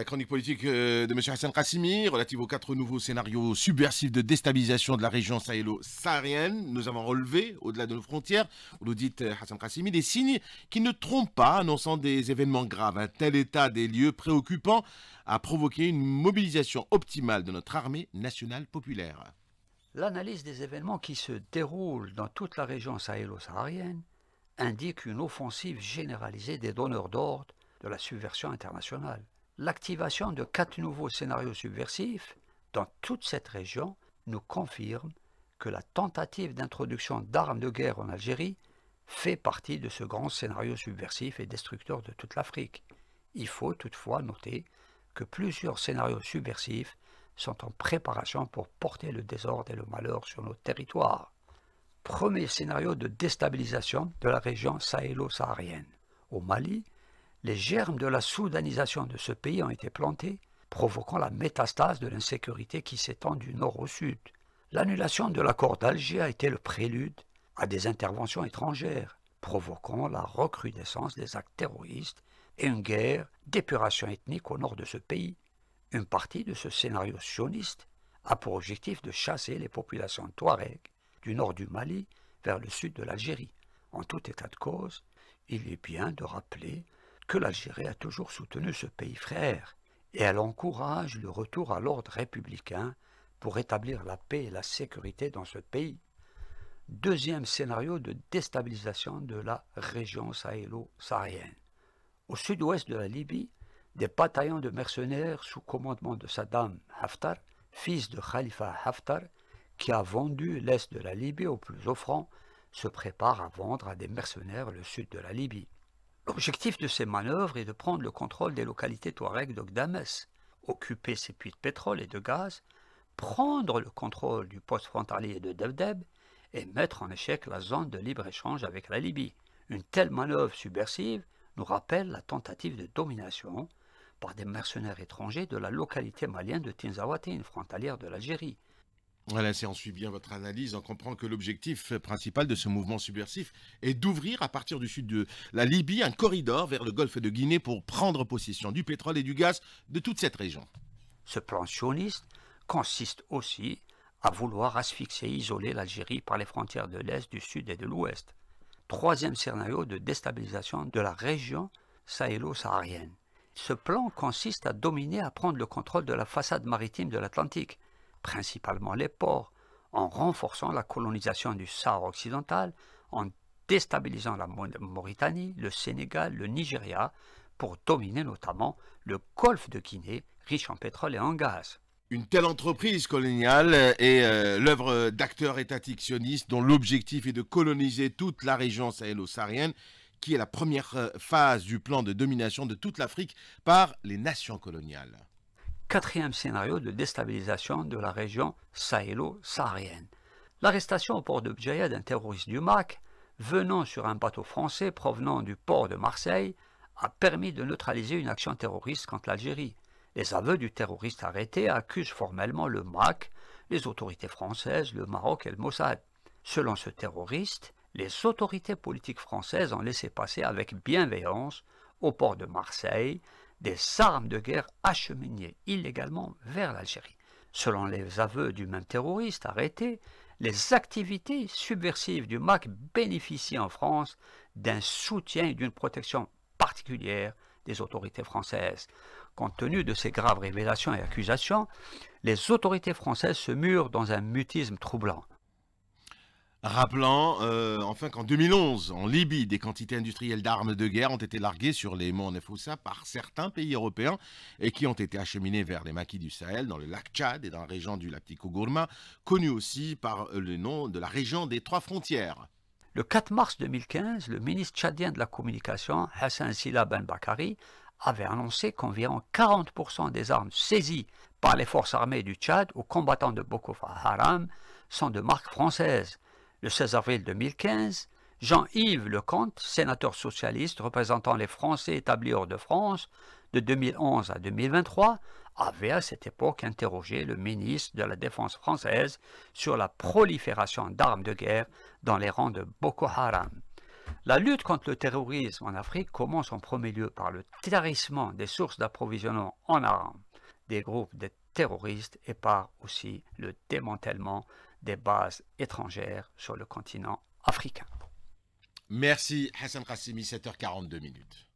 La chronique politique euh, de M. Hassan Kassimi, relative aux quatre nouveaux scénarios subversifs de déstabilisation de la région sahélo-saharienne. Nous avons relevé, au-delà de nos frontières, on nous dit euh, Hassan Kassimi, des signes qui ne trompent pas, annonçant des événements graves. Un tel état des lieux préoccupant a provoqué une mobilisation optimale de notre armée nationale populaire. L'analyse des événements qui se déroulent dans toute la région sahélo-saharienne indique une offensive généralisée des donneurs d'ordre de la subversion internationale L'activation de quatre nouveaux scénarios subversifs dans toute cette région nous confirme que la tentative d'introduction d'armes de guerre en Algérie fait partie de ce grand scénario subversif et destructeur de toute l'Afrique. Il faut toutefois noter que plusieurs scénarios subversifs sont en préparation pour porter le désordre et le malheur sur nos territoires. Premier scénario de déstabilisation de la région sahélo-saharienne. Au Mali, les germes de la soudanisation de ce pays ont été plantés, provoquant la métastase de l'insécurité qui s'étend du nord au sud. L'annulation de l'accord d'Alger a été le prélude à des interventions étrangères, provoquant la recrudescence des actes terroristes et une guerre d'épuration ethnique au nord de ce pays. Une partie de ce scénario sioniste a pour objectif de chasser les populations touareg du nord du Mali vers le sud de l'Algérie. En tout état de cause, il est bien de rappeler que l'Algérie a toujours soutenu ce pays frère et elle encourage le retour à l'ordre républicain pour établir la paix et la sécurité dans ce pays. Deuxième scénario de déstabilisation de la région sahélo-saharienne. Au sud-ouest de la Libye, des bataillons de mercenaires sous commandement de Saddam Haftar, fils de Khalifa Haftar, qui a vendu l'est de la Libye au plus offrant, se préparent à vendre à des mercenaires le sud de la Libye. L'objectif de ces manœuvres est de prendre le contrôle des localités Touareg d'Ogdames, occuper ses puits de pétrole et de gaz, prendre le contrôle du poste frontalier de Devdeb, et mettre en échec la zone de libre-échange avec la Libye. Une telle manœuvre subversive nous rappelle la tentative de domination par des mercenaires étrangers de la localité malienne de une frontalière de l'Algérie, voilà, si on suit bien votre analyse, on comprend que l'objectif principal de ce mouvement subversif est d'ouvrir à partir du sud de la Libye un corridor vers le golfe de Guinée pour prendre possession du pétrole et du gaz de toute cette région. Ce plan sioniste consiste aussi à vouloir asphyxier et isoler l'Algérie par les frontières de l'Est, du Sud et de l'Ouest. Troisième scénario de déstabilisation de la région sahélo-saharienne. Ce plan consiste à dominer, à prendre le contrôle de la façade maritime de l'Atlantique, principalement les ports, en renforçant la colonisation du Sahara occidental, en déstabilisant la Mauritanie, le Sénégal, le Nigeria, pour dominer notamment le golfe de Guinée, riche en pétrole et en gaz. Une telle entreprise coloniale est euh, l'œuvre d'acteurs étatiques sionistes dont l'objectif est de coloniser toute la région sahélo-saharienne, qui est la première euh, phase du plan de domination de toute l'Afrique par les nations coloniales quatrième scénario de déstabilisation de la région sahélo-saharienne. L'arrestation au port de Bjaïa d'un terroriste du MAC, venant sur un bateau français provenant du port de Marseille, a permis de neutraliser une action terroriste contre l'Algérie. Les aveux du terroriste arrêté accusent formellement le MAC, les autorités françaises, le Maroc et le Mossad. Selon ce terroriste, les autorités politiques françaises ont laissé passer avec bienveillance au port de Marseille des armes de guerre acheminées illégalement vers l'Algérie. Selon les aveux du même terroriste arrêté, les activités subversives du MAC bénéficient en France d'un soutien et d'une protection particulière des autorités françaises. Compte tenu de ces graves révélations et accusations, les autorités françaises se murent dans un mutisme troublant rappelant euh, enfin qu'en 2011, en Libye, des quantités industrielles d'armes de guerre ont été larguées sur les monts Nefusa par certains pays européens et qui ont été acheminées vers les maquis du Sahel, dans le lac Tchad et dans la région du Lac gourma connue aussi par euh, le nom de la région des Trois Frontières. Le 4 mars 2015, le ministre tchadien de la communication, Hassan Sila Ben Bakari, avait annoncé qu'environ 40% des armes saisies par les forces armées du Tchad aux combattants de Boko Haram sont de marque française. Le 16 avril 2015, Jean-Yves Lecomte, sénateur socialiste représentant les Français établis hors de France de 2011 à 2023, avait à cette époque interrogé le ministre de la Défense française sur la prolifération d'armes de guerre dans les rangs de Boko Haram. La lutte contre le terrorisme en Afrique commence en premier lieu par le tarissement des sources d'approvisionnement en armes des groupes de terroristes et par aussi le démantèlement des bases étrangères sur le continent africain. Merci Hassan Kassimi, 7h42 minutes.